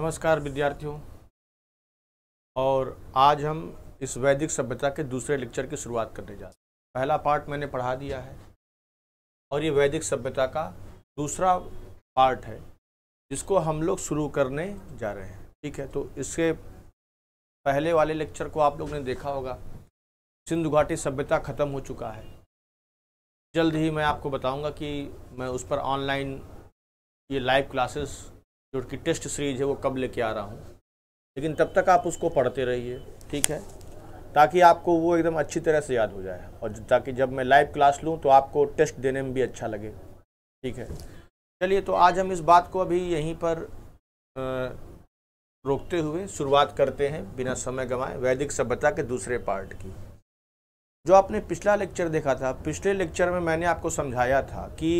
नमस्कार विद्यार्थियों और आज हम इस वैदिक सभ्यता के दूसरे लेक्चर की शुरुआत करने जा रहे हैं पहला पार्ट मैंने पढ़ा दिया है और ये वैदिक सभ्यता का दूसरा पार्ट है जिसको हम लोग शुरू करने जा रहे हैं ठीक है तो इसके पहले वाले लेक्चर को आप लोग ने देखा होगा सिंधु घाटी सभ्यता ख़त्म हो चुका है जल्द ही मैं आपको बताऊंगा कि मैं उस पर ऑनलाइन ये लाइव क्लासेस जो कि टेस्ट सीरीज है वो कब लेके आ रहा हूँ लेकिन तब तक आप उसको पढ़ते रहिए ठीक है ताकि आपको वो एकदम अच्छी तरह से याद हो जाए और ताकि जब मैं लाइव क्लास लूँ तो आपको टेस्ट देने में भी अच्छा लगे ठीक है चलिए तो आज हम इस बात को अभी यहीं पर रोकते हुए शुरुआत करते हैं बिना समय गंवाए वैदिक सभ्यता के दूसरे पार्ट की जो आपने पिछला लेक्चर देखा था पिछले लेक्चर में मैंने आपको समझाया था कि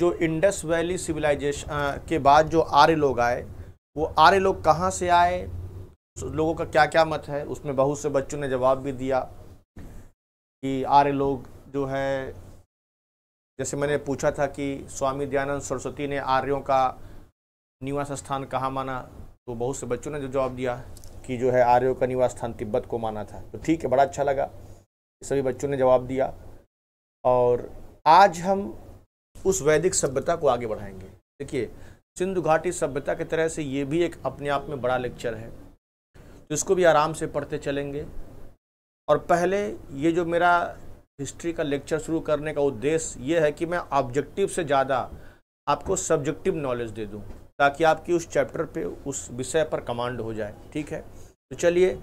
जो इंडस वैली सिविलाइजेशन के बाद जो आर्य लोग आए वो आर्य लोग कहाँ से आए लोगों का क्या क्या मत है उसमें बहुत से बच्चों ने जवाब भी दिया कि आर्य लोग जो है जैसे मैंने पूछा था कि स्वामी दयानंद सरस्वती ने आर्यों का निवास स्थान कहाँ माना तो बहुत से बच्चों ने जो जवाब दिया कि जो है आर्यों का निवास स्थान तिब्बत को माना था तो ठीक है बड़ा अच्छा लगा सभी बच्चों ने जवाब दिया और आज हम उस वैदिक सभ्यता को आगे बढ़ाएंगे देखिए सिंधु घाटी सभ्यता की तरह से ये भी एक अपने आप में बड़ा लेक्चर है जिसको भी आराम से पढ़ते चलेंगे और पहले ये जो मेरा हिस्ट्री का लेक्चर शुरू करने का उद्देश्य ये है कि मैं ऑब्जेक्टिव से ज़्यादा आपको सब्जेक्टिव नॉलेज दे दूँ ताकि आपकी उस चैप्टर पे उस विषय पर कमांड हो जाए ठीक है तो चलिए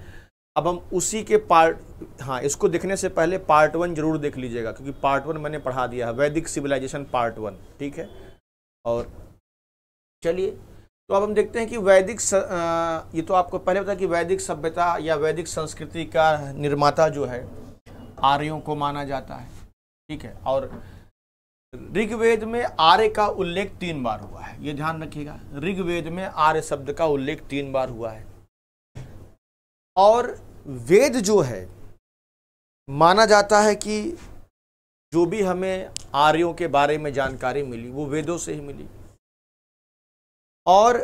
अब हम उसी के पार्ट हाँ इसको देखने से पहले पार्ट वन जरूर देख लीजिएगा क्योंकि पार्ट वन मैंने पढ़ा दिया है वैदिक सिविलाइजेशन पार्ट वन ठीक है और चलिए तो अब हम देखते हैं कि वैदिक स, आ, ये तो आपको पहले बताया कि वैदिक सभ्यता या वैदिक संस्कृति का निर्माता जो है आर्यों को माना जाता है ठीक है और ऋग्वेद में आर्य का उल्लेख तीन बार हुआ है ये ध्यान रखिएगा ऋग्वेद में आर्य शब्द का उल्लेख तीन बार हुआ है और वेद जो है माना जाता है कि जो भी हमें आर्यों के बारे में जानकारी मिली वो वेदों से ही मिली और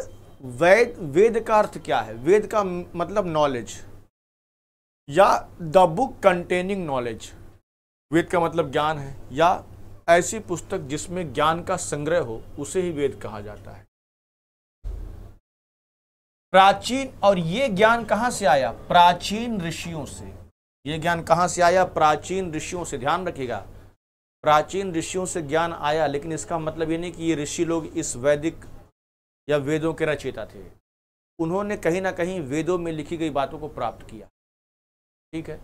वेद वेद का अर्थ क्या है वेद का मतलब नॉलेज या the book containing knowledge Veda का मतलब ज्ञान है या ऐसी पुस्तक जिसमें ज्ञान का संग्रह हो उसे ही वेद कहा जाता है प्राचीन और ये ज्ञान कहाँ से आया प्राचीन ऋषियों से ये ज्ञान कहाँ से आया प्राचीन ऋषियों से ध्यान रखिएगा प्राचीन ऋषियों से ज्ञान आया लेकिन इसका मतलब ये नहीं कि ये ऋषि लोग इस वैदिक या वेदों के रचयिता थे उन्होंने कहीं ना कहीं वेदों में लिखी गई बातों को प्राप्त किया ठीक है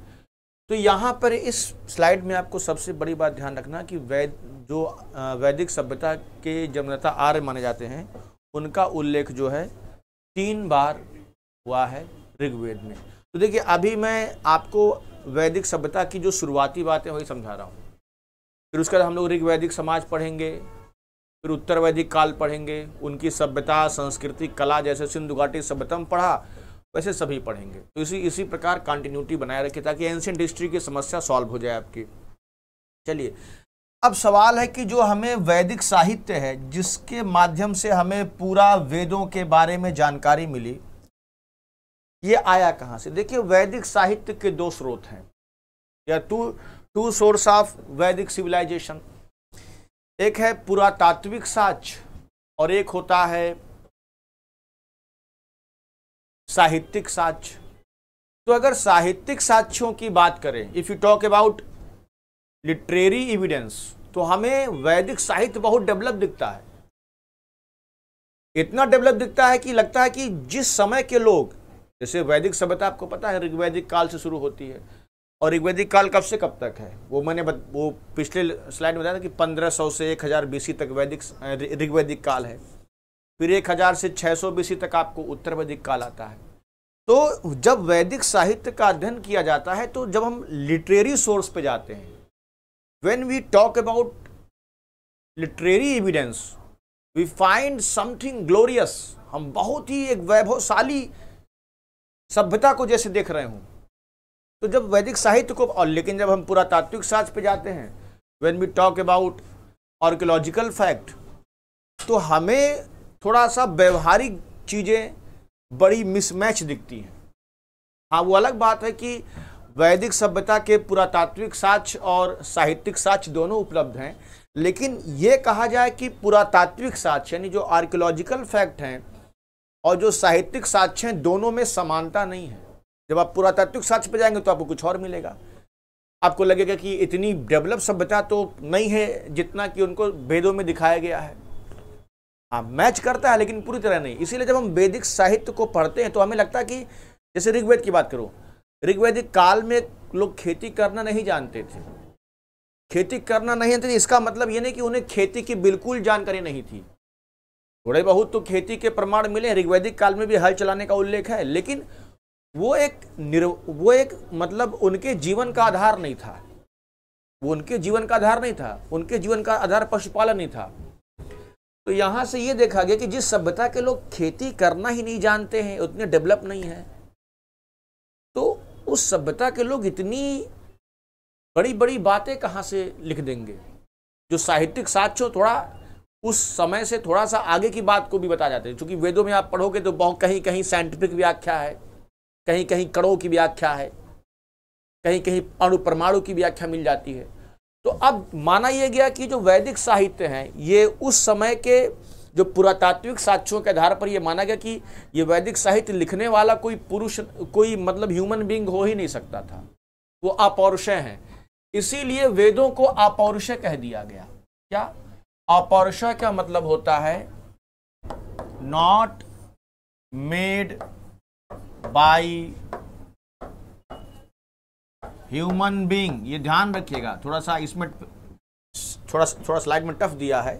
तो यहाँ पर इस स्लाइड में आपको सबसे बड़ी बात ध्यान रखना कि वैद जो वैदिक सभ्यता के जमनता आर्य माने जाते हैं उनका उल्लेख जो है तीन बार हुआ है ऋग्वेद में तो देखिए अभी मैं आपको वैदिक सभ्यता की जो शुरुआती बातें वही समझा रहा हूँ फिर उसके बाद हम लोग ऋग्वैदिक समाज पढ़ेंगे फिर उत्तर वैदिक काल पढ़ेंगे उनकी सभ्यता संस्कृति कला जैसे सिंधु घाटी सभ्यतम पढ़ा वैसे सभी पढ़ेंगे तो इसी इसी प्रकार कंटिन्यूटी बनाए रखें ताकि एंशियंट हिस्ट्री की समस्या सॉल्व हो जाए आपकी चलिए अब सवाल है कि जो हमें वैदिक साहित्य है जिसके माध्यम से हमें पूरा वेदों के बारे में जानकारी मिली ये आया कहाँ से देखिए वैदिक साहित्य के दो स्रोत हैं या two two source of Vedic civilisation एक है पुरातात्विक साक्ष और एक होता है साहित्यिक साक्ष तो अगर साहित्यिक साक्ष्यों की बात करें if you talk about literary evidence तो हमें वैदिक साहित्य बहुत डेवलप दिखता है इतना डेवलप दिखता है कि लगता है कि जिस समय के लोग जैसे वैदिक सभ्यता आपको पता है ऋग्वैदिक काल से शुरू होती है और ऋग्वैदिक काल कब से कब तक है वो मैंने बत, वो पिछले स्लाइड में बताया था कि 1500 से 1000 बीसी तक वैदिक ऋग्वैदिक काल है फिर 1000 से 600 बीसी तक आपको उत्तर वैदिक काल आता है तो जब वैदिक साहित्य का अध्ययन किया जाता है तो जब हम लिटरेरी सोर्स पे जाते हैं when we talk about literary evidence we find something glorious हम बहुत ही एक वैभवशाली सभ्यता को जैसे देख रहे हूँ तो जब वैदिक साहित्य को और लेकिन जब हम पुरातात्विक साज पे जाते हैं when we talk about archaeological fact तो हमें थोड़ा सा व्यवहारिक चीज़ें बड़ी मिसमैच दिखती हैं हाँ वो अलग बात है कि वैदिक सभ्यता के पुरातात्विक साक्ष्य और साहित्यिक साक्ष्य दोनों उपलब्ध हैं लेकिन ये कहा जाए कि पुरातात्विक साक्ष्य यानी जो आर्कियोलॉजिकल फैक्ट हैं और जो साहित्यिक साक्ष्य हैं दोनों में समानता नहीं है जब आप पुरातात्विक साक्ष्य पर जाएंगे तो आपको कुछ और मिलेगा आपको लगेगा कि इतनी डेवलप सभ्यता तो नहीं है जितना कि उनको वेदों में दिखाया गया है हाँ मैच करता है लेकिन पूरी तरह नहीं इसीलिए जब हम वैदिक साहित्य को पढ़ते हैं तो हमें लगता है कि जैसे ऋग्वेद की बात करूँ ऋग्वैदिक काल में लोग खेती करना नहीं जानते थे खेती करना नहीं जानते थे इसका मतलब ये नहीं कि उन्हें खेती की बिल्कुल जानकारी नहीं थी थोड़े बहुत तो खेती के प्रमाण मिले ऋग्वैदिक काल में भी हल चलाने का उल्लेख है लेकिन वो एक निर् वो एक मतलब उनके जीवन का आधार नहीं था वो उनके जीवन का आधार नहीं था उनके जीवन का आधार पशुपालन ही था तो यहाँ से ये देखा गया कि जिस सभ्यता के लोग खेती करना ही नहीं जानते हैं उतने डेवलप नहीं है तो उस सभ्यता के लोग इतनी बड़ी बड़ी बातें कहाँ से लिख देंगे जो साहित्यिक साक्ष्य थोड़ा उस समय से थोड़ा सा आगे की बात को भी बता जाते हैं क्योंकि वेदों में आप पढ़ोगे तो बहुत कहीं कहीं साइंटिफिक व्याख्या है कहीं कहीं कड़ों की व्याख्या है कहीं कहीं अणु परमाणु की व्याख्या मिल जाती है तो अब माना यह गया कि जो वैदिक साहित्य हैं ये उस समय के जो पुरातात्विक साक्ष्यों के आधार पर यह माना गया कि ये वैदिक साहित्य लिखने वाला कोई पुरुष कोई मतलब ह्यूमन बींग हो ही नहीं सकता था वो अपौरुषय है इसीलिए वेदों को अपौरुषय कह दिया गया क्या अपौरुषय का मतलब होता है not made by human being ये ध्यान रखिएगा थोड़ा सा इसमें थोड़ा थोड़ा स्लाइड में टफ दिया है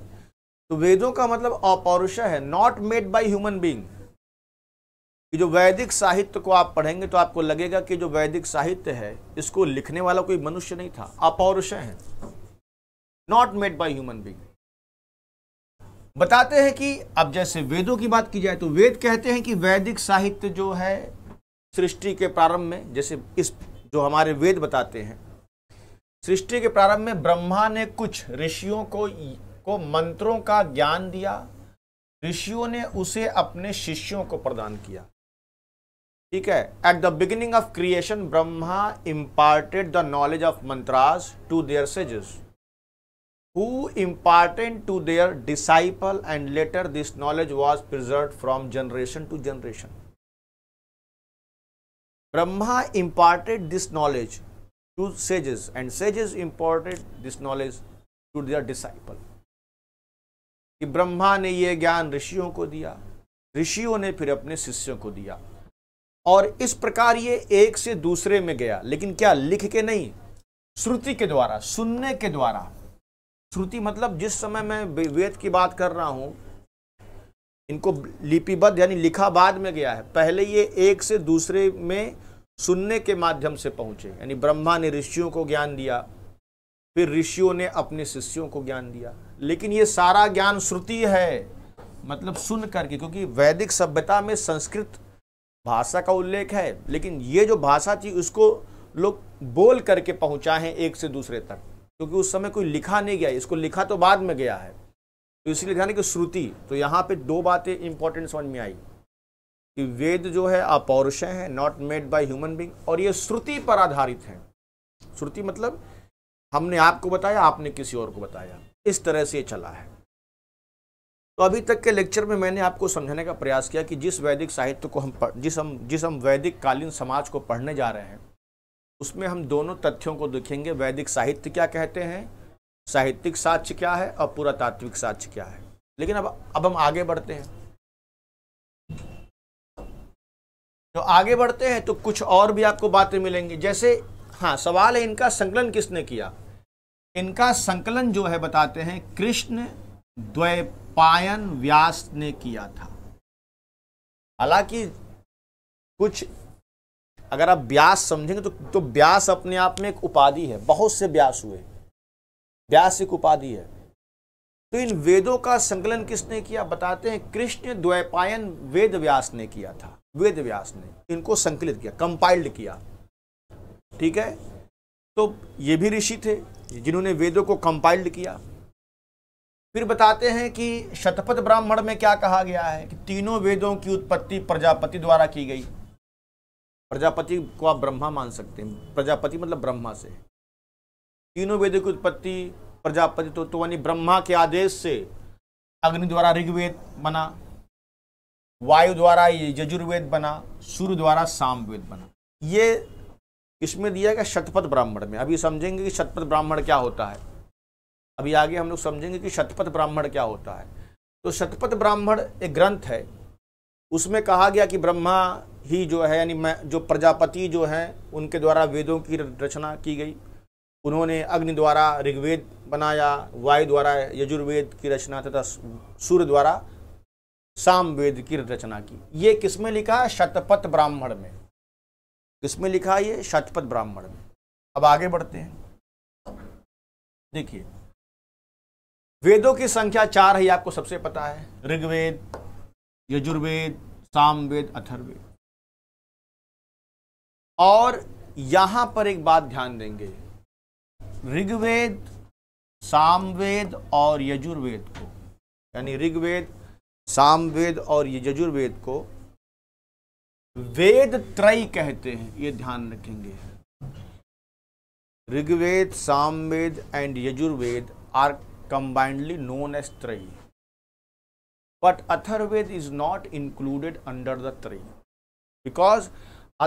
तो वेदों का मतलब अपौरुष है not made by human being कि जो वैदिक साहित्य को आप पढ़ेंगे तो आपको लगेगा कि जो वैदिक साहित्य है इसको लिखने वाला कोई मनुष्य नहीं था अपौरुष है not made by human being बताते हैं कि अब जैसे वेदों की बात की जाए तो वेद कहते हैं कि वैदिक साहित्य जो है सृष्टि के प्रारंभ में जैसे इस जो हमारे वेद बताते हैं सृष्टि के प्रारंभ में ब्रह्मा ने कुछ ऋषियों को को मंत्रों का ज्ञान दिया ऋषियों ने उसे अपने शिष्यों को प्रदान किया ठीक है at the beginning of creation Brahma imparted the knowledge of mantras to their sages who imparted to their disciple and later this knowledge was preserve from generation to generation Brahma imparted this knowledge to sages and sages imported this knowledge to their disciple कि ब्रह्मा ने यह ज्ञान ऋषियों को दिया ऋषियों ने फिर अपने शिष्यों को दिया और इस प्रकार ये एक से दूसरे में गया लेकिन क्या लिख के नहीं श्रुति के द्वारा सुनने के द्वारा श्रुति मतलब जिस समय मैं वेद की बात कर रहा हूं इनको लिपिबद्ध यानी लिखा बाद में गया है पहले ये एक से दूसरे में सुनने के माध्यम से पहुंचे यानी ब्रह्मा ने ऋषियों को ज्ञान दिया फिर ऋषियों ने अपने शिष्यों को ज्ञान दिया लेकिन ये सारा ज्ञान श्रुति है मतलब सुन करके क्योंकि वैदिक सभ्यता में संस्कृत भाषा का उल्लेख है लेकिन ये जो भाषा थी उसको लोग बोल करके पहुँचाए है एक से दूसरे तक क्योंकि उस समय कोई लिखा नहीं गया इसको लिखा तो बाद में गया है तो इसलिए ध्यान कि श्रुति तो यहाँ पे दो बातें इंपॉर्टेंट समझ में आई कि वेद जो है अपौरुष है not made by human being और ये श्रुति पर आधारित है श्रुति मतलब हमने आपको बताया आपने किसी और को बताया इस तरह से चला है तो अभी तक के लेक्चर में मैंने आपको समझाने का प्रयास किया कि जिस वैदिक साहित्य को हम जिस हम जिस हम वैदिक कालीन समाज को पढ़ने जा रहे हैं उसमें हम दोनों तथ्यों को देखेंगे वैदिक साहित्य क्या कहते हैं साहित्यिक साक्ष्य क्या है और पुरातात्विक साक्ष्य क्या है लेकिन अब अब हम आगे बढ़ते हैं तो आगे बढ़ते हैं तो कुछ और भी आपको बातें मिलेंगी जैसे हाँ सवाल है इनका संकलन किसने किया इनका संकलन जो है बताते हैं कृष्ण द्वैपायन व्यास ने किया था हालांकि कुछ अगर आप व्यास समझेंगे तो तो व्यास अपने आप में एक उपाधि है बहुत से व्यास हुए व्यास एक उपाधि है तो इन वेदों का संकलन किसने किया बताते हैं कृष्ण द्वैपायन वेद व्यास ने किया था वेद व्यास ने इनको संकलित किया कंपाइल्ड किया ठीक है तो ये भी ऋषि थे जिन्होंने वेदों को कंपाइल्ड किया फिर बताते हैं कि शतपथ ब्राह्मण में क्या कहा गया है कि तीनों वेदों की उत्पत्ति प्रजापति द्वारा की गई प्रजापति को आप ब्रह्मा मान सकते हैं प्रजापति मतलब ब्रह्मा से तीनों वेदों की उत्पत्ति प्रजापति तो, तो यानी ब्रह्मा के आदेश से अग्नि द्वारा ऋग्वेद बना वायु द्वारा यजुर्वेद बना सूर्य द्वारा सामवेद बना ये इसमें दिया गया शतपथ ब्राह्मण में अभी समझेंगे कि शतपथ ब्राह्मण क्या होता है अभी आगे हम लोग समझेंगे कि शतपथ ब्राह्मण क्या होता है तो शतपथ ब्राह्मण एक ग्रंथ है उसमें कहा गया कि ब्रह्मा ही जो है यानी मैं जो प्रजापति जो हैं उनके द्वारा वेदों की रचना की गई उन्होंने अग्नि द्वारा ऋग्वेद बनाया वायु द्वारा यजुर्वेद की रचना तथा सूर्य द्वारा सामवेद की रचना की ये किसमें लिखा है शतपथ ब्राह्मण में किसमें लिखा ये शतपथ ब्राह्मण में अब आगे बढ़ते हैं देखिए वेदों की संख्या चार है आपको सबसे पता है ऋग्वेद यजुर्वेद सामवेद अथर्वेद और यहां पर एक बात ध्यान देंगे ऋग्वेद सामवेद और यजुर्वेद को यानी ऋग्वेद सामवेद और यजुर्वेद को वेद त्रय कहते हैं ये ध्यान रखेंगे Rigveda Samaveda and Yajurveda are combinedly known as Traya but Atharvaveda is not included under the Traya because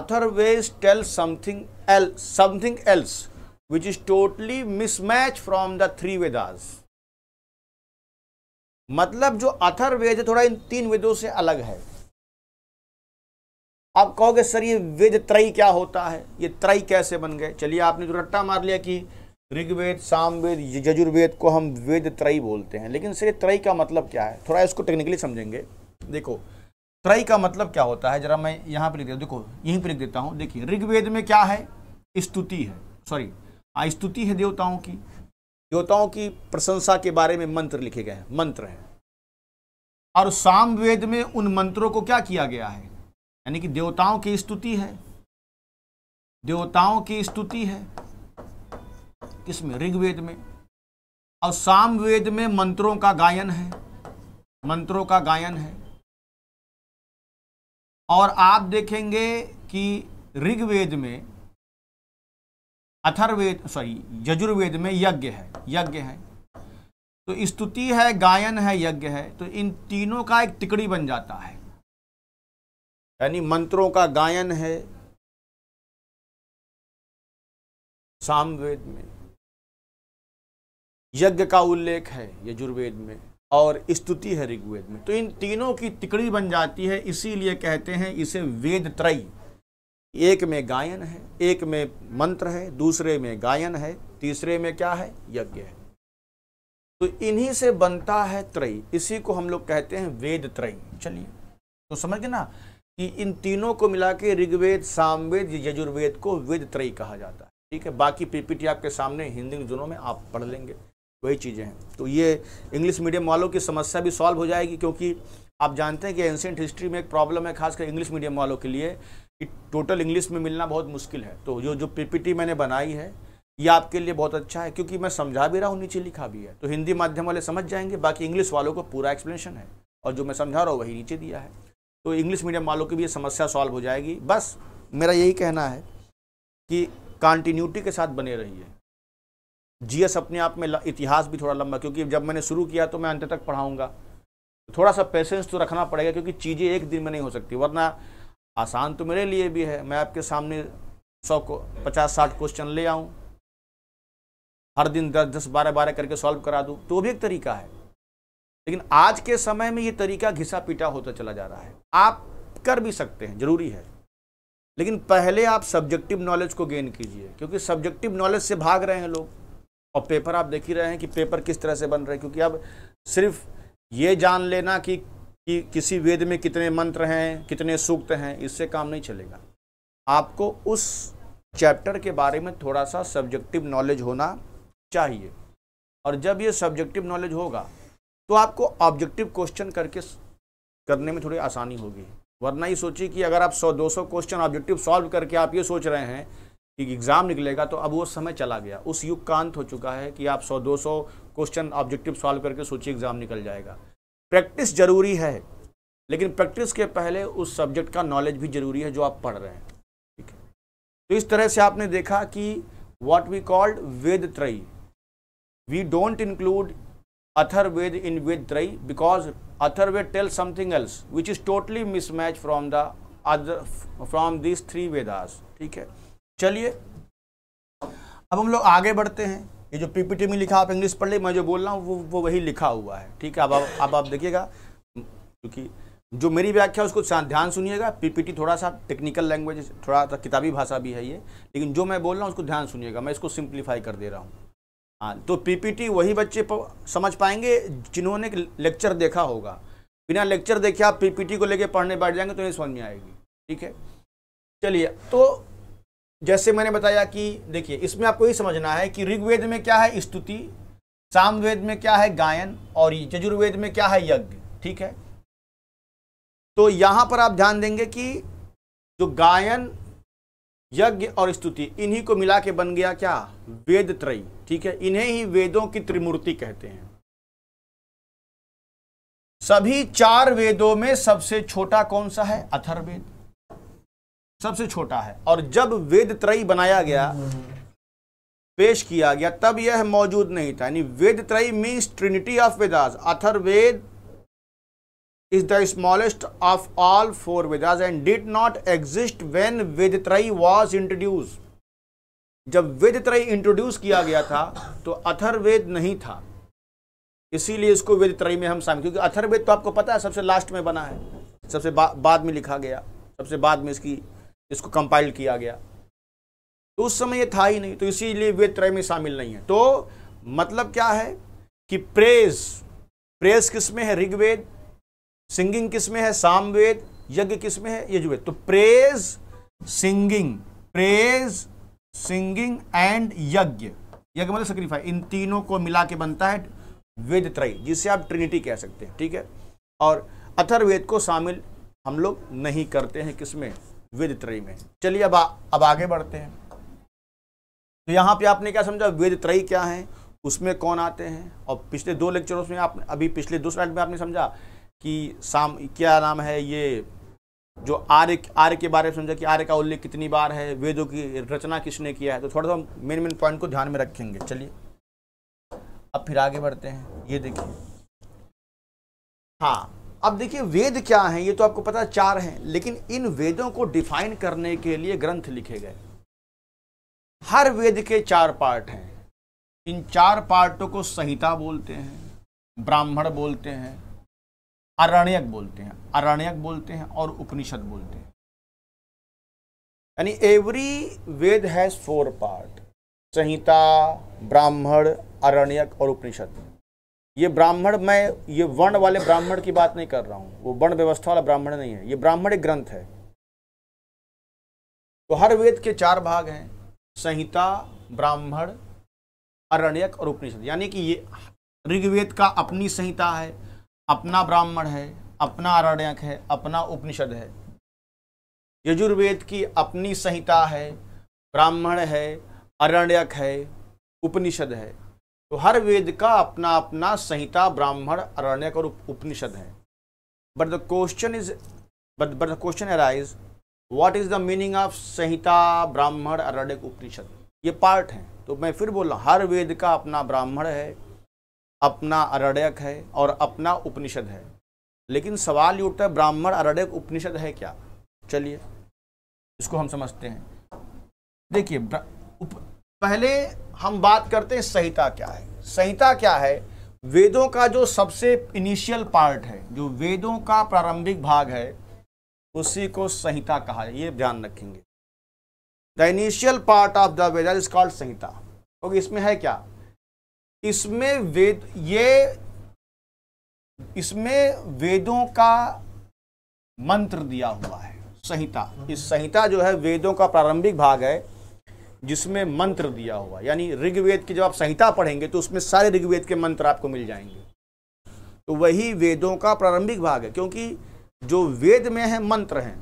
Atharvaveda tell something एल something else which is totally mismatch from the three Vedas मतलब जो अथर्वेद थोड़ा इन तीन वेदों से अलग है आप कहोगे सर ये वेद त्रय क्या होता है ये त्रय कैसे बन गए चलिए आपने जो तो रट्टा मार लिया कि ऋग्वेद सामवेद यजुर्वेद को हम वेद त्रय बोलते हैं लेकिन सर त्रय का मतलब क्या है थोड़ा इसको टेक्निकली समझेंगे देखो त्रय का मतलब क्या होता है जरा मैं यहाँ पर लिख देता देखो यहीं पर लिख देता हूँ देखिए ऋग्वेद में क्या है स्तुति है सॉरी स्तुति है देवताओं की देवताओं की प्रशंसा के बारे में मंत्र लिखे गए हैं मंत्र हैं और सामवेद में उन मंत्रों को क्या किया गया है यानी कि देवताओं की स्तुति है देवताओं की स्तुति है किसमें ऋग्वेद में और सामवेद में मंत्रों का गायन है मंत्रों का गायन है और आप देखेंगे कि ऋग्वेद में अथर्वेद सॉरी यजुर्वेद में यज्ञ है यज्ञ है तो स्तुति है गायन है यज्ञ है तो इन तीनों का एक तिकड़ी बन जाता है यानी मंत्रों का गायन है सामवेद में यज्ञ का उल्लेख है यजुर्वेद में और स्तुति है ऋग्वेद में तो इन तीनों की तिकड़ी बन जाती है इसीलिए कहते हैं इसे वेद त्रय एक में गायन है एक में मंत्र है दूसरे में गायन है तीसरे में क्या है यज्ञ है तो इन्हीं से बनता है त्रय इसी को हम लोग कहते हैं वेद त्रय चलिए तो समझ गए ना कि इन तीनों को मिला के ऋग्वेद सामवेद यजुर्वेद को वेद त्रय कहा जाता है ठीक है बाकी पीपीटी आपके सामने हिंदी दोनों में आप पढ़ लेंगे वही चीज़ें हैं तो ये इंग्लिश मीडियम वालों की समस्या भी सॉल्व हो जाएगी क्योंकि आप जानते हैं कि एंशेंट हिस्ट्री में एक प्रॉब्लम है खासकर इंग्लिश मीडियम वालों के लिए कि टोटल इंग्लिश में मिलना बहुत मुश्किल है तो जो जो पी मैंने बनाई है ये आपके लिए बहुत अच्छा है क्योंकि मैं समझा भी रहा हूँ नीचे लिखा भी है तो हिंदी माध्यम वाले समझ जाएंगे बाकी इंग्लिश वालों को पूरा एक्सप्लेनेशन है और जो मैं समझा रहा हूँ वही नीचे दिया है तो इंग्लिश मीडियम वालों की भी ये समस्या सॉल्व हो जाएगी बस मेरा यही कहना है कि कॉन्टीन्यूटी के साथ बने रहिए जीएस अपने आप में इतिहास भी थोड़ा लंबा क्योंकि जब मैंने शुरू किया तो मैं अंत तक पढ़ाऊँगा थोड़ा सा पेशेंस तो रखना पड़ेगा क्योंकि चीज़ें एक दिन में नहीं हो सकती वरना आसान तो मेरे लिए भी है मैं आपके सामने सौ को पचास साठ क्वेश्चन ले आऊँ हर दिन दस दस बारह बारह करके सॉल्व करा दूँ तो वो भी एक तरीका है लेकिन आज के समय में ये तरीका घिसा पीटा होता चला जा रहा है आप कर भी सकते हैं ज़रूरी है लेकिन पहले आप सब्जेक्टिव नॉलेज को गेन कीजिए क्योंकि सब्जेक्टिव नॉलेज से भाग रहे हैं लोग और पेपर आप देख ही रहे हैं कि पेपर किस तरह से बन रहे हैं क्योंकि अब सिर्फ ये जान लेना कि, कि किसी वेद में कितने मंत्र हैं कितने सूक्त हैं इससे काम नहीं चलेगा आपको उस चैप्टर के बारे में थोड़ा सा सब्जेक्टिव नॉलेज होना चाहिए और जब ये सब्जेक्टिव नॉलेज होगा तो आपको ऑब्जेक्टिव क्वेश्चन करके करने में थोड़ी आसानी होगी वरना ये सोचिए कि अगर आप 100-200 क्वेश्चन ऑब्जेक्टिव सॉल्व करके आप ये सोच रहे हैं कि एग्ज़ाम निकलेगा तो अब वो समय चला गया उस युग का अंत हो चुका है कि आप 100-200 क्वेश्चन ऑब्जेक्टिव सॉल्व करके सोचिए एग्ज़ाम निकल जाएगा प्रैक्टिस ज़रूरी है लेकिन प्रैक्टिस के पहले उस सब्जेक्ट का नॉलेज भी ज़रूरी है जो आप पढ़ रहे हैं ठीक है तो इस तरह से आपने देखा कि what we called Veda Trayi we don't include in Veda Traya because Atharvaveda tell something else which is totally mismatch from the other from this three Vedas ठीक है चलिए अब हम लोग आगे बढ़ते हैं ये जो पीपीटी में लिखा आप इंग्लिश पढ़ ले मैं जो बोल रहा हूँ वो वो वही लिखा हुआ है ठीक है अब अब आप, आप देखिएगा क्योंकि जो मेरी व्याख्या उसको ध्यान सुनिएगा पीपीटी थोड़ा सा टेक्निकल लैंग्वेज थोड़ा सा किताबी भाषा भी है ये लेकिन जो मैं बोल रहा हूँ उसको ध्यान सुनिएगा मैं इसको सिंप्लीफाई कर दे रहा हूँ हाँ तो पीपीटी वही बच्चे समझ पाएंगे जिन्होंने लेक्चर देखा होगा बिना लेक्चर देखे आप पीपीटी को लेके पढ़ने बैठ जाएंगे तो नहीं समझ में आएगी ठीक है चलिए तो जैसे मैंने बताया कि देखिए इसमें आपको ये समझना है कि ऋग्वेद में क्या है स्तुति सामवेद में क्या है गायन और यजुर्वेद में क्या है यज्ञ ठीक है तो यहाँ पर आप ध्यान देंगे कि जो गायन यज्ञ और स्तुति इन्हीं को मिला के बन गया क्या वेद त्रयी ठीक है इन्हें ही वेदों की त्रिमूर्ति कहते हैं सभी चार वेदों में सबसे छोटा कौन सा है अथर्वेद सबसे छोटा है और जब वेद त्रयी बनाया गया पेश किया गया तब यह मौजूद नहीं था यानी Veda Trayi means trinity of Vedas Atharvaveda the smallest of all four four and did not exist when when Trayi was introduce जब त्रई इंट्रोड्यूस किया गया था तो अथर्वेद नहीं था इसीलिए इसको त्रई में हम शामिल क्योंकि अथर्वेद तो आपको पता है सबसे लास्ट में बना है सबसे बा, बाद में लिखा गया सबसे बाद में इसकी इसको कंपाइल किया गया तो उस समय ये था ही नहीं तो इसीलिए वेद त्रय में शामिल नहीं है तो मतलब क्या है कि प्रेस प्रेस किस में है ऋग्वेद सिंगिंग किस में है सामवेद यज्ञ किस में है यजुवेद तो praise singing praise singing and yajna yajna मतलब सेक्रीफाई इन तीनों को मिला के बनता है वेद त्रय जिसे आप ट्रिनिटी कह सकते हैं ठीक है और अथर्वेद को शामिल हम लोग नहीं करते हैं किसमें वेद त्रय में चलिए अब आ, अब आगे बढ़ते हैं तो यहाँ पे आपने क्या समझा वेद त्रय क्या है उसमें कौन आते हैं और पिछले दो लेक्चरों में आपने अभी पिछले दो स्लाइड में आपने समझा कि साम क्या नाम है ये जो आर्य आर्य के बारे में समझा कि आर्य का उल्लेख कितनी बार है वेदों की रचना किसने किया है तो थोड़ा सा मेन मेन पॉइंट को ध्यान में रखेंगे चलिए अब फिर आगे बढ़ते हैं ये देखिए हाँ अब देखिए वेद क्या हैं ये तो आपको पता चार हैं लेकिन इन वेदों को डिफाइन करने के लिए ग्रंथ लिखे गए हर वेद के चार पार्ट हैं इन चार पार्टों को संहिता बोलते हैं ब्राह्मण बोलते हैं अरण्यक बोलते हैं अरण्यक बोलते हैं और उपनिषद बोलते हैं यानी every Veda has four part Samhita Brahmana Aranyaka और उपनिषद ये ब्राह्मण मैं ये वर्ण वाले ब्राह्मण की बात नहीं कर रहा हूँ वो वर्ण व्यवस्था वाला ब्राह्मण नहीं है ये ब्राह्मण एक ग्रंथ है तो हर वेद के चार भाग हैं संहिता ब्राह्मण अरण्यक और उपनिषद यानी कि ये ऋग्वेद का अपनी संहिता है अपना ब्राह्मण है अपना आरण्यक है अपना उपनिषद है यजुर्वेद की अपनी संहिता है ब्राह्मण है अरण्यक है उपनिषद है तो हर वेद का अपना अपना संहिता ब्राह्मण अरण्यक और उपनिषद है but the question is but but the question arise what is the meaning of Samhita Brahmana Aranyaka उपनिषद ये पार्ट हैं तो मैं फिर बोला हर वेद का अपना ब्राह्मण है अपना अरण्यक है और अपना उपनिषद है लेकिन सवाल ये उठता है ब्राह्मण अरण्यक उपनिषद है क्या चलिए इसको हम समझते हैं देखिए पहले हम बात करते हैं संहिता क्या है संहिता क्या है वेदों का जो सबसे इनिशियल पार्ट है जो वेदों का प्रारंभिक भाग है उसी को संहिता कहा है ये ध्यान रखेंगे the initial part of the Veda is called Samhita okay इसमें है क्या इसमें वेद ये इसमें वेदों का मंत्र दिया हुआ है संहिता इस संहिता जो है वेदों का प्रारंभिक भाग है जिसमें मंत्र दिया हुआ यानी ऋग्वेद की जब आप संहिता पढ़ेंगे तो उसमें सारे ऋग्वेद के मंत्र आपको मिल जाएंगे तो वही वेदों का प्रारंभिक भाग है क्योंकि जो वेद में है मंत्र हैं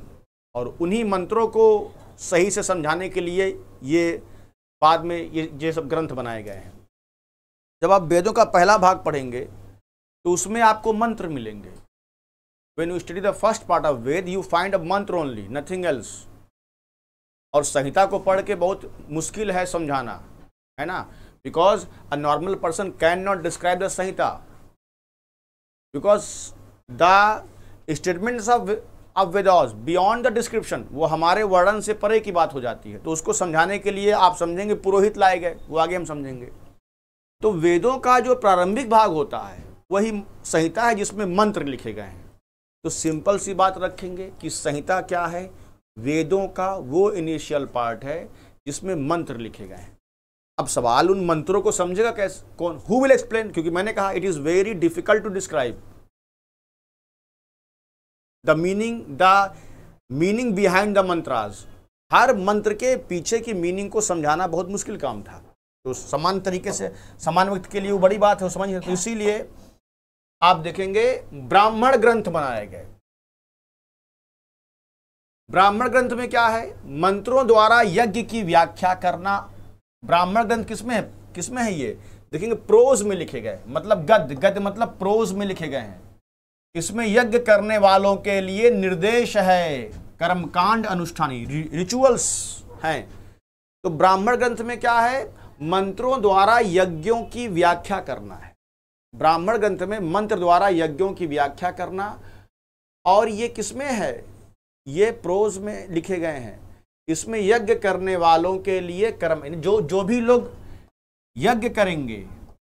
और उन्हीं मंत्रों को सही से समझाने के लिए ये बाद में ये ये सब ग्रंथ बनाए गए हैं जब आप वेदों का पहला भाग पढ़ेंगे तो उसमें आपको मंत्र मिलेंगे when you study the first part of Veda you find a mantra only nothing else और संहिता को पढ़ के बहुत मुश्किल है समझाना है ना because a normal person can not describe the Samhita because the statement of of Vedas beyond the description वो हमारे वर्णन से परे की बात हो जाती है तो उसको समझाने के लिए आप समझेंगे पुरोहित लाए गए वो आगे हम समझेंगे तो वेदों का जो प्रारंभिक भाग होता है वही संहिता है जिसमें मंत्र लिखे गए हैं तो सिंपल सी बात रखेंगे कि संहिता क्या है वेदों का वो इनिशियल पार्ट है जिसमें मंत्र लिखे गए हैं अब सवाल उन मंत्रों को समझेगा कैसे कौन हु विल एक्सप्लेन क्योंकि मैंने कहा it is very difficult to describe the meaning the meaning behind the mantras हर मंत्र के पीछे की मीनिंग को समझाना बहुत मुश्किल काम था तो समान तरीके से समान व्यक्ति के लिए वो बड़ी बात है समझ तो इसीलिए आप देखेंगे ब्राह्मण ग्रंथ बनाए गए ब्राह्मण ग्रंथ में क्या है मंत्रों द्वारा यज्ञ की व्याख्या करना ब्राह्मण ग्रंथ किसमें है किसमें है ये देखेंगे प्रोज में लिखे गए मतलब गद्य गद्य मतलब प्रोज में लिखे गए हैं इसमें यज्ञ करने वालों के लिए निर्देश है कर्मकांड अनुष्ठानी रिचुअल्स हैं तो ब्राह्मण ग्रंथ में क्या है मंत्रों द्वारा यज्ञों की व्याख्या करना है ब्राह्मण ग्रंथ में मंत्र द्वारा यज्ञों की व्याख्या करना और ये किसमें है ये प्रोज में लिखे गए हैं इसमें यज्ञ करने वालों के लिए कर्म जो जो भी लोग यज्ञ करेंगे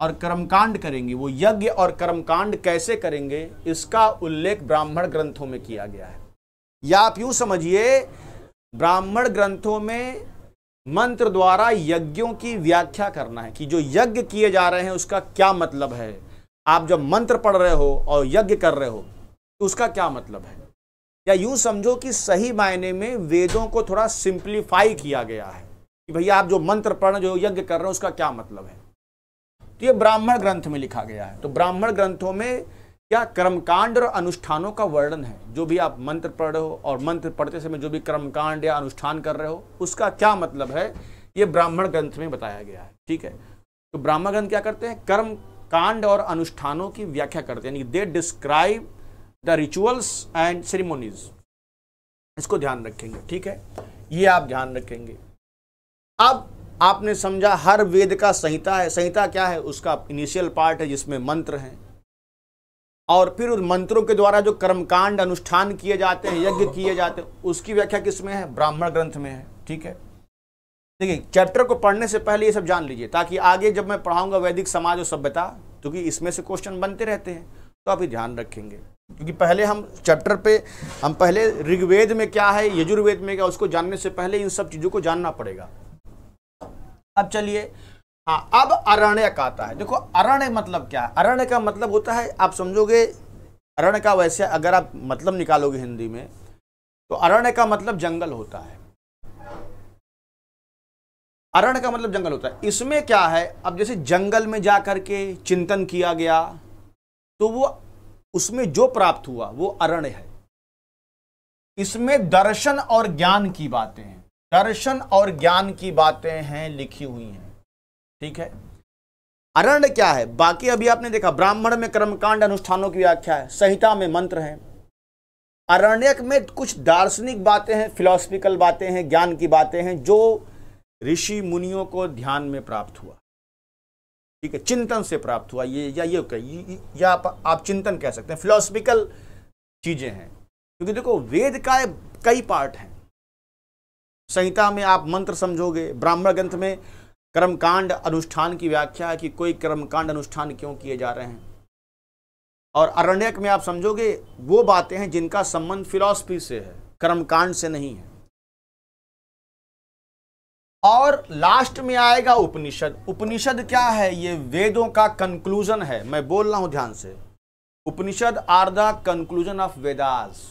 और कर्मकांड करेंगे वो यज्ञ और कर्मकांड कैसे करेंगे इसका उल्लेख ब्राह्मण ग्रंथों में किया गया है या आप यूं समझिए ब्राह्मण ग्रंथों में मंत्र द्वारा यज्ञों की व्याख्या करना है कि जो यज्ञ किए जा रहे हैं उसका क्या मतलब है आप जब मंत्र पढ़ रहे हो और यज्ञ कर रहे हो तो उसका क्या मतलब है या यूं समझो कि सही मायने में वेदों को थोड़ा सिंप्लीफाई किया गया है कि भैया आप जो मंत्र पढ़ रहे जो यज्ञ कर रहे हो उसका क्या मतलब है तो ये ब्राह्मण ग्रंथ में लिखा गया है तो ब्राह्मण ग्रंथों में क्या कर्मकांड और अनुष्ठानों का वर्णन है जो भी आप मंत्र पढ़ रहे हो और मंत्र पढ़ते समय जो भी कर्मकांड या अनुष्ठान कर रहे हो उसका क्या मतलब है ये ब्राह्मण ग्रंथ में बताया गया है ठीक है तो ब्राह्मण ग्रंथ क्या करते हैं कर्म कांड और अनुष्ठानों की व्याख्या करते हैं यानी they describe the rituals and ceremonies इसको ध्यान रखेंगे ठीक है ये आप ध्यान रखेंगे अब आपने समझा हर वेद का संहिता है संहिता क्या है उसका इनिशियल पार्ट है जिसमें मंत्र हैं और फिर उन मंत्रों के द्वारा जो कर्मकांड अनुष्ठान किए जाते हैं यज्ञ किए जाते हैं उसकी व्याख्या किस में है ब्राह्मण ग्रंथ में है ठीक है देखिए चैप्टर को पढ़ने से पहले ये सब जान लीजिए ताकि आगे जब मैं पढ़ाऊंगा वैदिक समाज और सभ्यता क्योंकि इसमें से क्वेश्चन बनते रहते हैं तो आप ध्यान रखेंगे क्योंकि पहले हम चैप्टर पे हम पहले ऋग्वेद में क्या है यजुर्वेद में क्या उसको जानने से पहले इन सब चीज़ों को जानना पड़ेगा अब चलिए हाँ अब अरण्य का आता है देखो अरण्य मतलब क्या है अरण्य का मतलब होता है आप समझोगे अरण्य का वैसे अगर आप मतलब निकालोगे हिंदी में तो अरण्य का मतलब जंगल होता है अरण्य का मतलब जंगल होता है इसमें क्या है अब जैसे जंगल में जा करके चिंतन किया गया तो वो उसमें जो प्राप्त हुआ वो अरण्य है इसमें दर्शन और ज्ञान की बातें हैं दर्शन और ज्ञान की बातें हैं लिखी हुई हैं ठीक है अरण्य क्या है बाकी अभी आपने देखा ब्राह्मण में कर्मकांड अनुष्ठानों की व्याख्या है संहिता में मंत्र है अरण्यक में कुछ दार्शनिक बातें हैं फिलोसफिकल बातें हैं ज्ञान की बातें हैं जो ऋषि मुनियों को ध्यान में प्राप्त हुआ ठीक है चिंतन से प्राप्त हुआ ये या ये कह, या आप, आप चिंतन कह सकते हैं फिलोसफिकल चीज़ें हैं क्योंकि देखो वेद का कई पार्ट हैं संहिता में आप मंत्र समझोगे ब्राह्मण ग्रंथ में कर्मकांड अनुष्ठान की व्याख्या है कि कोई कर्मकांड अनुष्ठान क्यों किए जा रहे हैं और अरण्यक में आप समझोगे वो बातें हैं जिनका संबंध फिलॉसफी से है कर्मकांड से नहीं है और लास्ट में आएगा उपनिषद उपनिषद क्या है ये वेदों का कंक्लूजन है मैं बोल रहा हूं ध्यान से Upanishad are the conclusion of Vedas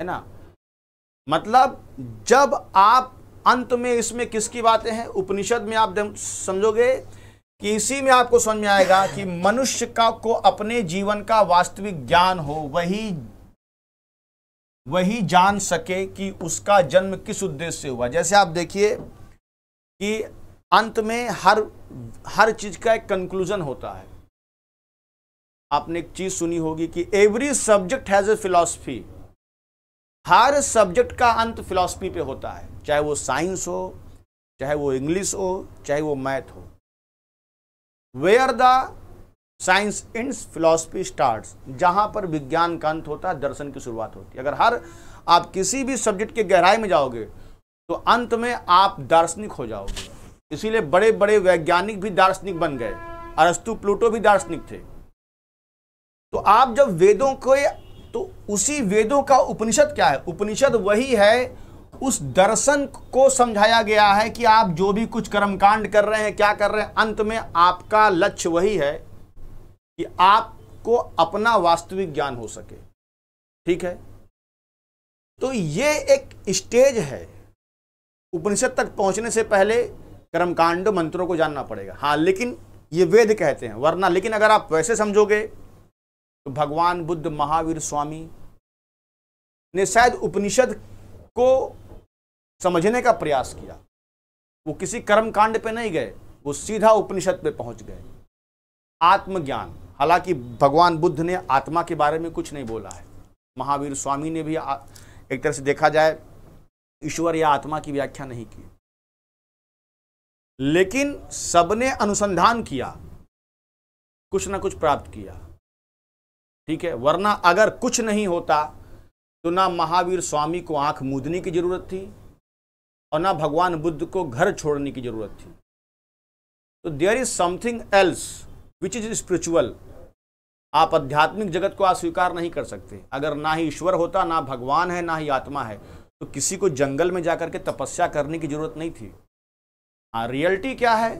है ना मतलब जब आप अंत में इसमें किसकी बातें हैं उपनिषद में आप समझोगे कि इसी में आपको समझ में आएगा कि मनुष्य का को अपने जीवन का वास्तविक ज्ञान हो वही वही जान सके कि उसका जन्म किस उद्देश्य से हुआ जैसे आप देखिए कि अंत में हर हर चीज का एक कंक्लूजन होता है आपने एक चीज सुनी होगी कि every subject has a philosophy हर सब्जेक्ट का अंत फिलॉसफी पे होता है चाहे वो साइंस हो चाहे वो इंग्लिश हो चाहे वो मैथ हो where the science end philosophy start जहां पर विज्ञान का अंत होता है दर्शन की शुरुआत होती है अगर हर आप किसी भी सब्जेक्ट के गहराई में जाओगे तो अंत में आप दार्शनिक हो जाओगे इसीलिए बड़े बड़े वैज्ञानिक भी दार्शनिक बन गए अरस्तु प्लूटो भी दार्शनिक थे तो आप जब वेदों के उसी वेदों का उपनिषद क्या है उपनिषद वही है उस दर्शन को समझाया गया है कि आप जो भी कुछ कर्मकांड कर रहे हैं क्या कर रहे हैं अंत में आपका लक्ष्य वही है कि आपको अपना वास्तविक ज्ञान हो सके ठीक है तो ये एक स्टेज है उपनिषद तक पहुंचने से पहले कर्मकांड मंत्रों को जानना पड़ेगा हाँ लेकिन ये वेद कहते हैं वरना लेकिन अगर आप वैसे समझोगे तो भगवान बुद्ध महावीर स्वामी ने शायद उपनिषद को समझने का प्रयास किया वो किसी कर्मकांड पे नहीं गए वो सीधा उपनिषद पे पहुंच गए आत्मज्ञान हालांकि भगवान बुद्ध ने आत्मा के बारे में कुछ नहीं बोला है महावीर स्वामी ने भी एक तरह से देखा जाए ईश्वर या आत्मा की व्याख्या नहीं की लेकिन सबने अनुसंधान किया कुछ ना कुछ प्राप्त किया ठीक है वरना अगर कुछ नहीं होता तो ना महावीर स्वामी को आंख मूदने की जरूरत थी और ना भगवान बुद्ध को घर छोड़ने की जरूरत थी तो there is something else which is spiritual आप आध्यात्मिक जगत को अस्वीकार नहीं कर सकते अगर ना ही ईश्वर होता ना भगवान है ना ही आत्मा है तो किसी को जंगल में जाकर के तपस्या करने की जरूरत नहीं थी हाँ रियलिटी क्या है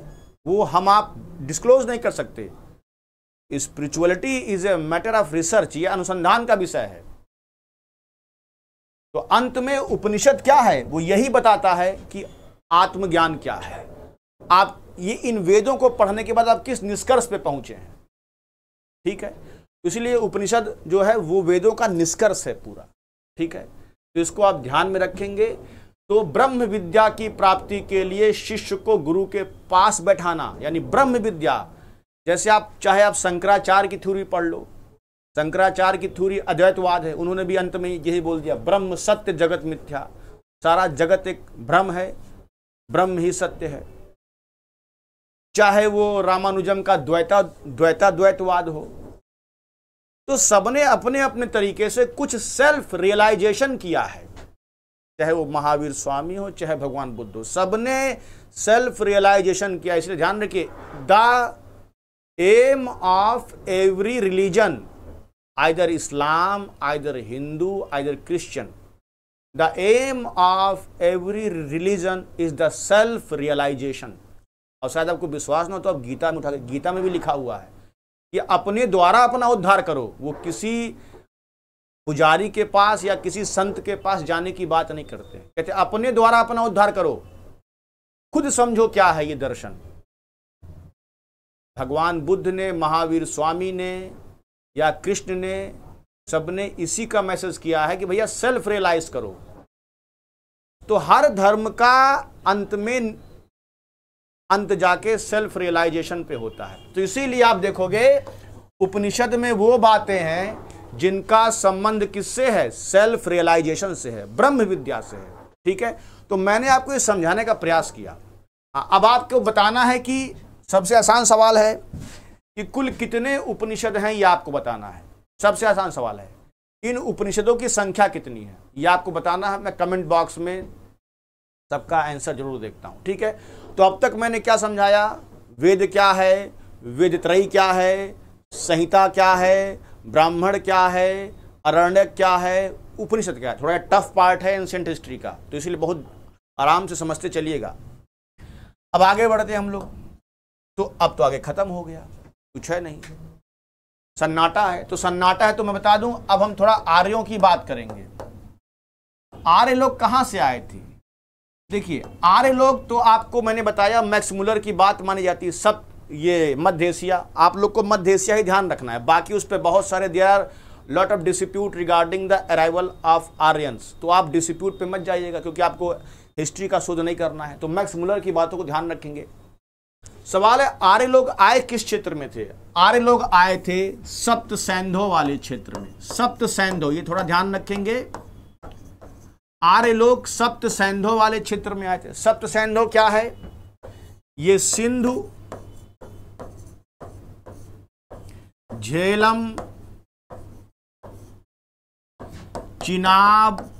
वो हम आप डिस्क्लोज नहीं कर सकते spirituality is a matter of research यह अनुसंधान का विषय है तो अंत में उपनिषद क्या है वो यही बताता है कि आत्मज्ञान क्या है आप ये इन वेदों को पढ़ने के बाद आप किस निष्कर्ष पे पहुंचे हैं ठीक है इसलिए उपनिषद जो है वो वेदों का निष्कर्ष है पूरा ठीक है तो इसको आप ध्यान में रखेंगे तो ब्रह्म विद्या की प्राप्ति के लिए शिष्य को गुरु के पास बैठाना यानी ब्रह्म विद्या जैसे आप चाहे आप शंकराचार्य की थ्यूरी पढ़ लो शंकराचार्य की थ्यूरी अद्वैतवाद है उन्होंने भी अंत में यही बोल दिया ब्रह्म सत्य जगत मिथ्या सारा जगत एक भ्रम है ब्रह्म ही सत्य है चाहे वो रामानुजम का द्वैता द्वैता द्वैतवाद हो तो सबने अपने अपने तरीके से कुछ सेल्फ रियलाइजेशन किया है चाहे वो महावीर स्वामी हो चाहे भगवान बुद्ध हो सबने सेल्फ रियलाइजेशन किया इसलिए ध्यान रखिए the aim of every religion either Islam either Hindu either Christian the aim of every religion is the self realization और शायद आपको विश्वास ना हो तो आप गीता में उठा गीता में भी लिखा हुआ है कि अपने द्वारा अपना उद्धार करो वो किसी पुजारी के पास या किसी संत के पास जाने की बात नहीं करते कहते अपने द्वारा अपना उद्धार करो खुद समझो क्या है ये दर्शन भगवान बुद्ध ने महावीर स्वामी ने या कृष्ण ने सबने इसी का मैसेज किया है कि भैया सेल्फ रियलाइज करो तो हर धर्म का अंत में अंत जाके सेल्फ रियलाइजेशन पे होता है तो इसीलिए आप देखोगे उपनिषद में वो बातें हैं जिनका संबंध किससे है सेल्फ रियलाइजेशन से है ब्रह्म विद्या से है ठीक है तो मैंने आपको ये समझाने का प्रयास किया अब आपको बताना है कि सबसे आसान सवाल है कि कुल कितने उपनिषद हैं यह आपको बताना है सबसे आसान सवाल है इन उपनिषदों की संख्या कितनी है यह आपको बताना है मैं कमेंट बॉक्स में सबका आंसर जरूर देखता हूं ठीक है तो अब तक मैंने क्या समझाया वेद क्या है वेद त्रयी क्या है संहिता क्या है ब्राह्मण क्या है अरण्य क्या है उपनिषद क्या है थोड़ा टफ पार्ट है एंशेंट हिस्ट्री का तो इसलिए बहुत आराम से समझते चलिएगा अब आगे बढ़ते हैं हम लोग तो अब तो आगे ख़त्म हो गया कुछ है नहीं सन्नाटा है तो सन्नाटा है तो मैं बता दूं अब हम थोड़ा आर्यों की बात करेंगे आर्य लोग कहां से आए थे देखिए आर्य लोग तो आपको मैंने बताया मैक्समुलर की बात मानी जाती है सब ये मध्य एशिया आप लोग को मध्य एशिया ही ध्यान रखना है बाकी उस पर बहुत सारे there are lot of dispute regarding the arrival of Aryans तो आप डिस्प्यूट पे मत जाइएगा क्योंकि आपको हिस्ट्री का शोध नहीं करना है तो मैक्स मुलर की बातों को ध्यान रखेंगे सवाल है आर्य लोग आए किस क्षेत्र में थे आर्य लोग आए थे सप्त सैंधो वाले क्षेत्र में सप्त सैंधो ये थोड़ा ध्यान रखेंगे आर्य लोग सप्त सैंधो वाले क्षेत्र में आए थे सप्त सैंधो क्या है ये सिंधु झेलम चिनाब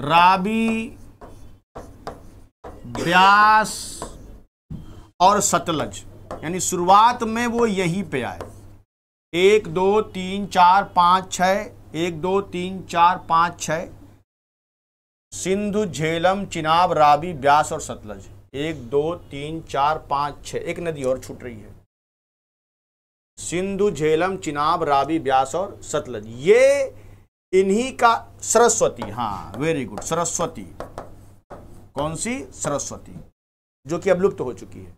राबी ब्यास और सतलज यानी शुरुआत में वो यहीं पे आए एक दो तीन चार पाँच छ एक दो तीन चार पाँच छ सिंधु झेलम चिनाब राबी ब्यास और सतलज एक दो तीन चार पाँच छ एक नदी और छूट रही है सिंधु झेलम चिनाब राबी ब्यास और सतलज ये इन्हीं का सरस्वती हाँ वेरी गुड सरस्वती कौन सी सरस्वती जो कि अब लुप्त हो चुकी है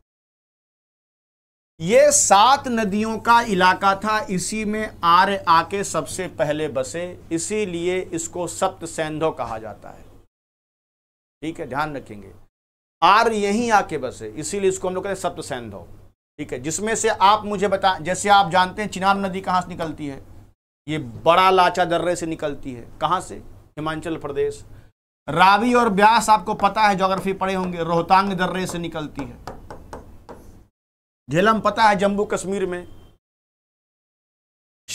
ये सात नदियों का इलाका था इसी में आर्य आके सबसे पहले बसे इसीलिए इसको सप्त सैंधो कहा जाता है ठीक है ध्यान रखेंगे आर्य यहीं आके बसे इसीलिए इसको हम लोग कहते सप्त सैंधो ठीक है जिसमें से आप मुझे बता जैसे आप जानते हैं चिनाब नदी कहाँ से निकलती है ये बड़ा लाचा दर्रे से निकलती है कहाँ से हिमाचल प्रदेश रावी और ब्यास आपको पता है ज्योग्राफी पढ़े होंगे रोहतांग दर्रे से निकलती है झेलम पता है जम्मू कश्मीर में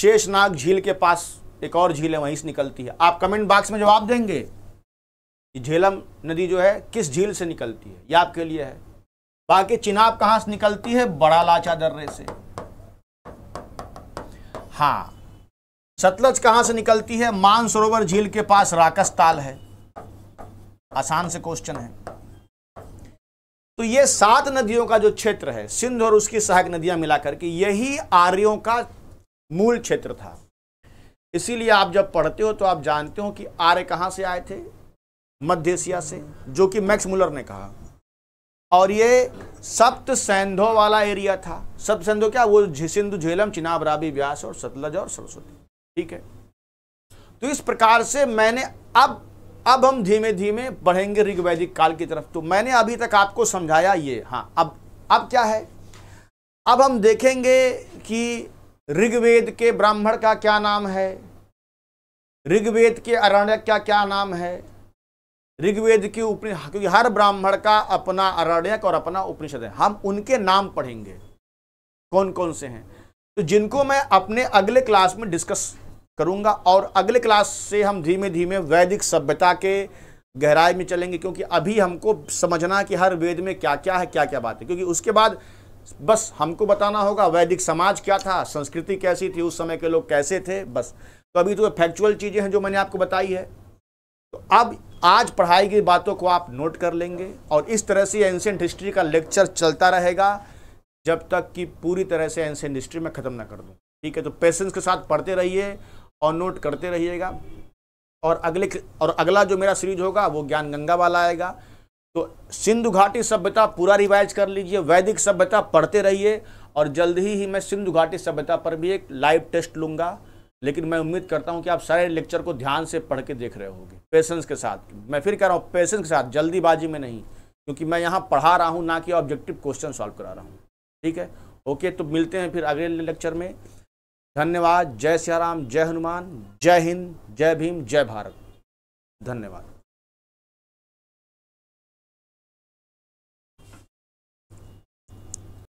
शेषनाग झील के पास एक और झील है वहीं से निकलती है आप कमेंट बॉक्स में जवाब देंगे कि झेलम नदी जो है किस झील से निकलती है यह आपके लिए है बाकी चिनाब कहां से निकलती है बड़ा लाचा दर्रे से हाँ सतलज कहां से निकलती है मानसरोवर झील के पास राकस ताल है आसान से क्वेश्चन है तो ये सात नदियों का जो क्षेत्र है सिंध और उसकी सहायक नदियां मिलाकर के यही आर्यों का मूल क्षेत्र था इसीलिए आप जब पढ़ते हो तो आप जानते हो कि आर्य कहां से आए थे मध्य एशिया से जो कि मैक्स मुलर ने कहा और ये सप्त सैंधो वाला एरिया था सप्त सैंधो क्या वो सिंधु झेलम चिनाब राबी व्यास और सतलज और सरस्वती ठीक है तो इस प्रकार से मैंने अब अब हम धीमे धीमे बढ़ेंगे ऋग्वैदिक काल की तरफ तो मैंने अभी तक आपको समझाया ये हाँ अब अब क्या है अब हम देखेंगे कि ऋग्वेद के ब्राह्मण का क्या नाम है ऋग्वेद के अरण्यक का क्या नाम है ऋग्वेद के उपनिषद क्योंकि हर ब्राह्मण का अपना अरण्यक और अपना उपनिषद है हम उनके नाम पढ़ेंगे कौन कौन से हैं तो जिनको मैं अपने अगले क्लास में डिस्कस करूँगा और अगले क्लास से हम धीमे धीमे वैदिक सभ्यता के गहराई में चलेंगे क्योंकि अभी हमको समझना कि हर वेद में क्या क्या है क्या क्या बात है क्योंकि उसके बाद बस हमको बताना होगा वैदिक समाज क्या था संस्कृति कैसी थी उस समय के लोग कैसे थे बस तो अभी तो फैक्चुअल चीज़ें हैं जो मैंने आपको बताई है तो अब आज पढ़ाई गई बातों को आप नोट कर लेंगे और इस तरह से एंशेंट हिस्ट्री का लेक्चर चलता रहेगा जब तक कि पूरी तरह से एंशेंट हिस्ट्री में ख़त्म ना कर दूँ ठीक है तो पेशेंस के साथ पढ़ते रहिए और नोट करते रहिएगा और अगले और अगला जो मेरा सीरीज होगा वो ज्ञान गंगा वाला आएगा तो सिंधु घाटी सभ्यता पूरा रिवाइज कर लीजिए वैदिक सभ्यता पढ़ते रहिए और जल्द ही ही मैं सिंधु घाटी सभ्यता पर भी एक लाइव टेस्ट लूँगा लेकिन मैं उम्मीद करता हूँ कि आप सारे लेक्चर को ध्यान से पढ़ के देख रहे होंगे पेशेंस के साथ मैं फिर कह रहा हूँ पेशेंस के साथ जल्दीबाजी में नहीं क्योंकि मैं यहाँ पढ़ा रहा हूँ ना कि ऑब्जेक्टिव क्वेश्चन सॉल्व करा रहा हूँ ठीक है ओके तो मिलते हैं फिर अगले लेक्चर में धन्यवाद जय सियाराम जय हनुमान जय हिंद जय भीम जय भारत धन्यवाद